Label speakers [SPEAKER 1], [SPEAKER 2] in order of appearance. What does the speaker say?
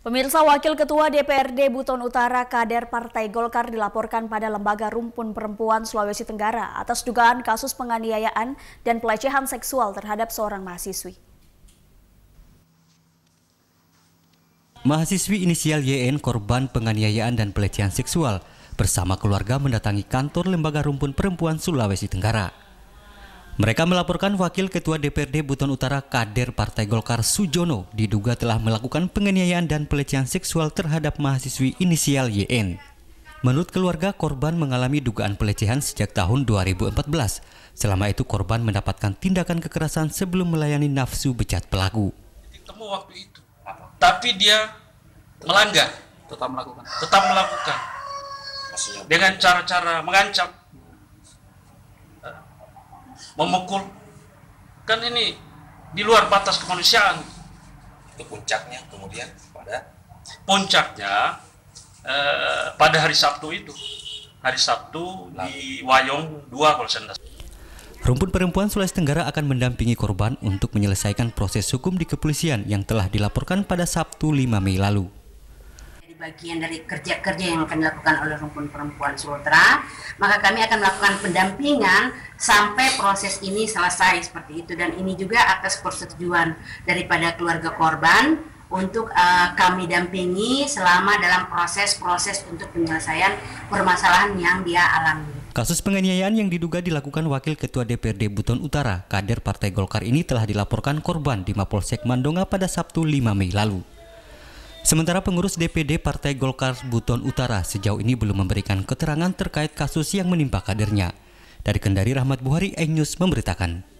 [SPEAKER 1] Pemirsa Wakil Ketua DPRD Buton Utara kader Partai Golkar dilaporkan pada Lembaga Rumpun Perempuan Sulawesi Tenggara atas dugaan kasus penganiayaan dan pelecehan seksual terhadap seorang mahasiswi.
[SPEAKER 2] Mahasiswi inisial YN korban penganiayaan dan pelecehan seksual bersama keluarga mendatangi kantor Lembaga Rumpun Perempuan Sulawesi Tenggara. Mereka melaporkan Wakil Ketua DPRD Buton Utara kader Partai Golkar Sujono diduga telah melakukan penganiayaan dan pelecehan seksual terhadap mahasiswi inisial YN. Menurut keluarga, korban mengalami dugaan pelecehan sejak tahun 2014. Selama itu korban mendapatkan tindakan kekerasan sebelum melayani nafsu bejat pelaku.
[SPEAKER 3] Ditemu waktu itu, tapi dia melanggar. Tetap melakukan. Tetap melakukan. Dengan cara-cara mengancam, memukul kan ini di luar batas kemanusiaan itu puncaknya kemudian pada puncaknya eh, pada hari Sabtu itu hari Sabtu Lalu. di Wayong 2 kalau saya
[SPEAKER 2] Rumpun Perempuan Sulawesi Tenggara akan mendampingi korban untuk menyelesaikan proses hukum di kepolisian yang telah dilaporkan pada Sabtu 5 Mei lalu
[SPEAKER 4] bagian dari kerja-kerja yang akan dilakukan oleh rumpun perempuan Sultra, maka kami akan melakukan pendampingan sampai proses ini selesai seperti itu dan ini juga atas persetujuan daripada keluarga korban untuk uh, kami dampingi selama dalam proses-proses untuk penyelesaian permasalahan yang dia alami.
[SPEAKER 2] Kasus penganiayaan yang diduga dilakukan Wakil Ketua DPRD Buton Utara, kader Partai Golkar ini telah dilaporkan korban di Mapolsek Mandonga pada Sabtu 5 Mei lalu. Sementara pengurus DPD Partai Golkar Buton Utara sejauh ini belum memberikan keterangan terkait kasus yang menimpa kadernya. Dari Kendari Rahmat Buhari, Enyus memberitakan.